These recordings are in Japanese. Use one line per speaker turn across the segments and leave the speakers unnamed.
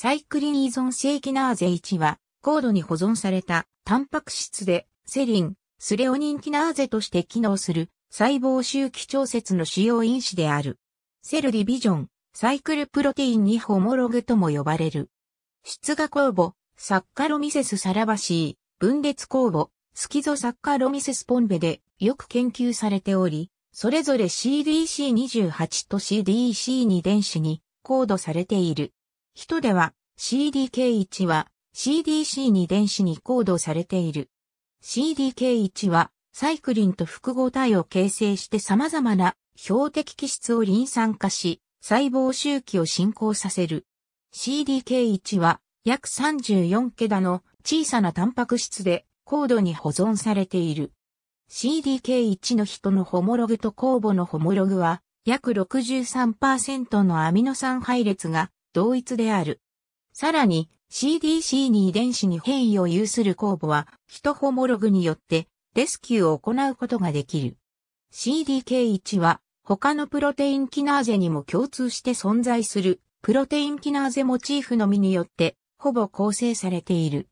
サイクリン依存性キナーゼ1は、高度に保存されたタンパク質で、セリン、スレオニンキナーゼとして機能する細胞周期調節の主要因子である。セルディビジョン、サイクルプロテインにホモログとも呼ばれる。質が酵母、サッカロミセスサラバシー、分裂酵母、スキゾサッカロミセスポンベでよく研究されており、それぞれ CDC28 と CDC2 電子にコードされている。人では CDK1 は CDC に電子にコードされている。CDK1 はサイクリンと複合体を形成して様々な標的基質をリン酸化し、細胞周期を進行させる。CDK1 は約34桁の小さなタンパク質で高度に保存されている。CDK1 の人のホモログと酵母のホモログは約63%のアミノ酸配列が同一である。さらに CDC に遺伝子に変異を有する酵母は、ヒトホモログによってレスキューを行うことができる。CDK1 は他のプロテインキナーゼにも共通して存在するプロテインキナーゼモチーフのみによってほぼ構成されている。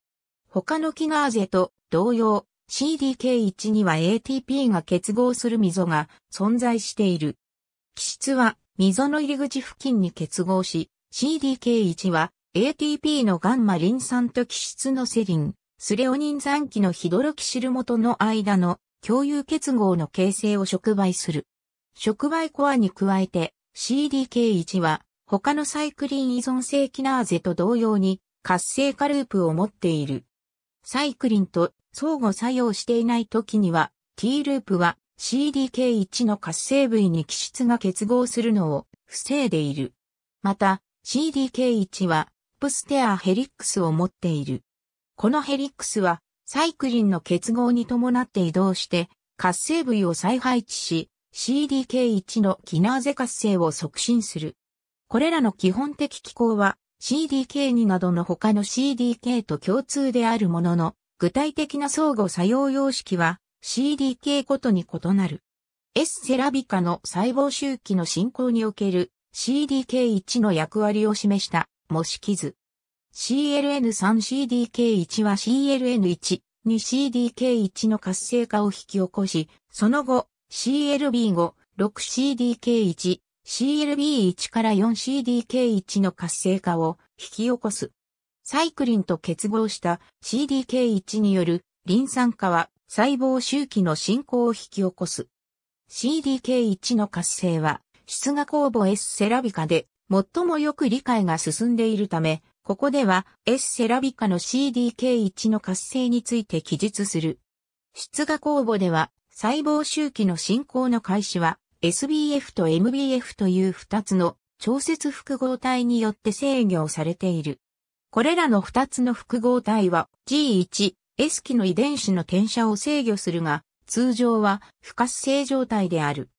他のキナーゼと同様 CDK1 には ATP が結合する溝が存在している。基質は溝の入り口付近に結合し、CDK1 は ATP のガンマリン酸と基質のセリン、スレオニン酸基のヒドロキシル元の間の共有結合の形成を触媒する。触媒コアに加えて CDK1 は他のサイクリン依存性キナーゼと同様に活性化ループを持っている。サイクリンと相互作用していない時には T ループは CDK1 の活性部位に基質が結合するのを防いでいる。また CDK1 は、プステアヘリックスを持っている。このヘリックスは、サイクリンの結合に伴って移動して、活性部位を再配置し、CDK1 のキナーゼ活性を促進する。これらの基本的機構は CDK2 などの他の CDK と共通であるものの、具体的な相互作用様式は CDK ごとに異なる。S セラビカの細胞周期の進行における CDK1 の役割を示した模式図。CLN3CDK1 は CLN1 に CDK1 の活性化を引き起こし、その後 CLB5、6CDK1、CLB1 から 4CDK1 の活性化を引き起こす。サイクリンと結合した CDK1 によるリン酸化は細胞周期の進行を引き起こす。CDK1 の活性は出画公募 S セラビカで最もよく理解が進んでいるため、ここでは S セラビカの CDK1 の活性について記述する。出画公募では細胞周期の進行の開始は SBF と MBF という2つの調節複合体によって制御されている。これらの2つの複合体は G1、S 期の遺伝子の転写を制御するが、通常は不活性状態である。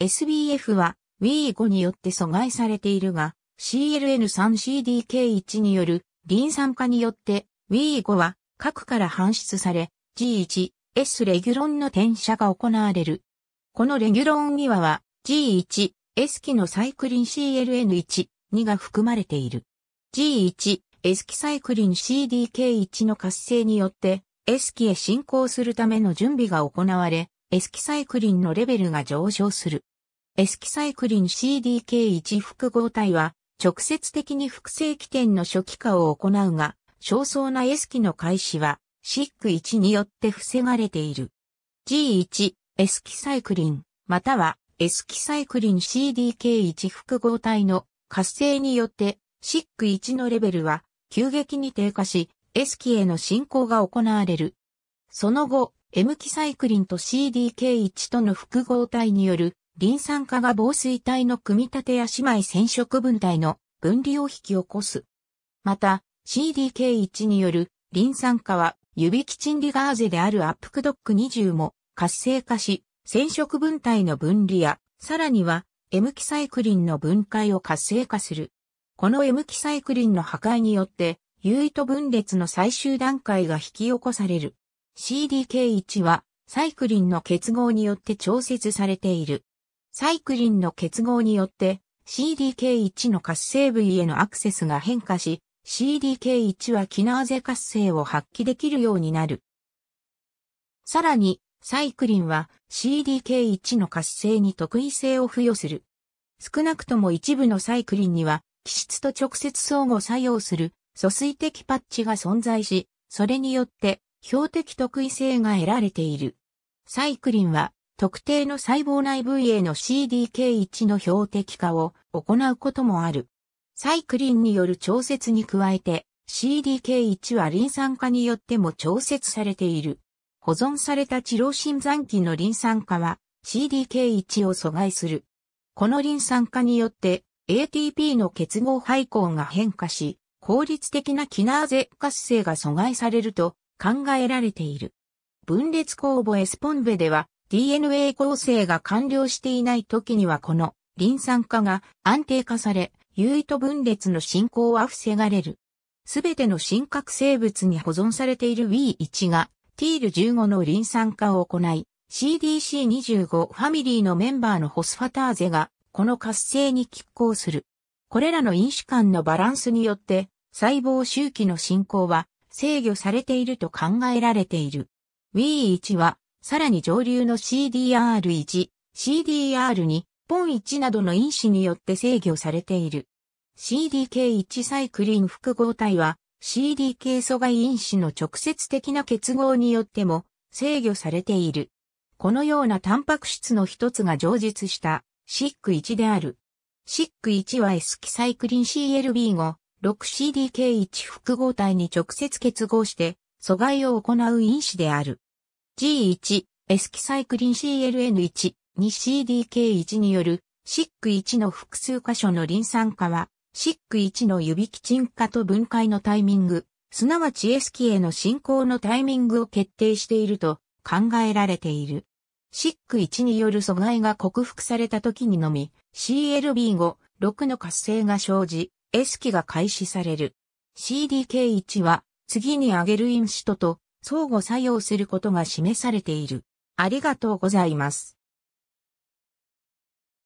SBF は WE5 によって阻害されているが、CLN3CDK1 によるリン酸化によって WE5 は核から搬出され G1、S レギュロンの転写が行われる。このレギュロンにはは G1、S 機のサイクリン CLN1、2が含まれている。G1、S 機サイクリン CDK1 の活性によって S 機へ進行するための準備が行われ、S 機サイクリンのレベルが上昇する。エスキサイクリン CDK1 複合体は、直接的に複製起点の初期化を行うが、焦燥なエスキの開始は、シック1によって防がれている。G1、エスキサイクリン、または、エスキサイクリン CDK1 複合体の活性によって、シック1のレベルは、急激に低下し、エスキへの進行が行われる。その後、M キサイクリンと CDK1 との複合体によるリン酸化が防水体の組み立てや姉妹染色分体の分離を引き起こす。また、CDK1 によるリン酸化は指キチンリガーゼであるアップクドック20も活性化し、染色分体の分離や、さらには M キサイクリンの分解を活性化する。この M キサイクリンの破壊によって、有意と分裂の最終段階が引き起こされる。CDK1 はサイクリンの結合によって調節されている。サイクリンの結合によって CDK1 の活性部位へのアクセスが変化し、CDK1 はキナーゼ活性を発揮できるようになる。さらに、サイクリンは CDK1 の活性に特異性を付与する。少なくとも一部のサイクリンには、気質と直接相互作用する疎水的パッチが存在し、それによって標的特異性が得られている。サイクリンは特定の細胞内部位への CDK1 の標的化を行うこともある。サイクリンによる調節に加えて CDK1 はリン酸化によっても調節されている。保存された治療心残機のリン酸化は CDK1 を阻害する。このリン酸化によって ATP の結合配合が変化し、効率的なキナーゼ活性が阻害されると考えられている。分裂酵母エスポンベでは DNA 構成が完了していない時にはこのリン酸化が安定化され、有意と分裂の進行は防がれる。すべての真核生物に保存されている W1 が TIL15 のリン酸化を行い、CDC25 ファミリーのメンバーのホスファターゼがこの活性に拮抗する。これらの因子間のバランスによって細胞周期の進行は制御されていると考えられている。W1 はさらに上流の CDR1、CDR2、ポン1などの因子によって制御されている。CDK1 サイクリン複合体は CDK 阻害因子の直接的な結合によっても制御されている。このようなタンパク質の一つが常実した SIC1 である。SIC1 は S キサイクリン CLB5、6CDK1 複合体に直接結合して阻害を行う因子である。G1、スキサイクリン CLN1、2CDK1 による、シック1の複数箇所のリン酸化は、シック1の指基沈化と分解のタイミング、すなわちエスキへの進行のタイミングを決定していると考えられている。シック1による阻害が克服された時にのみ、CLB5、6の活性が生じ、エスキが開始される。CDK1 は、次に上げる因子とと相互作用することが示されている。ありがとうございます。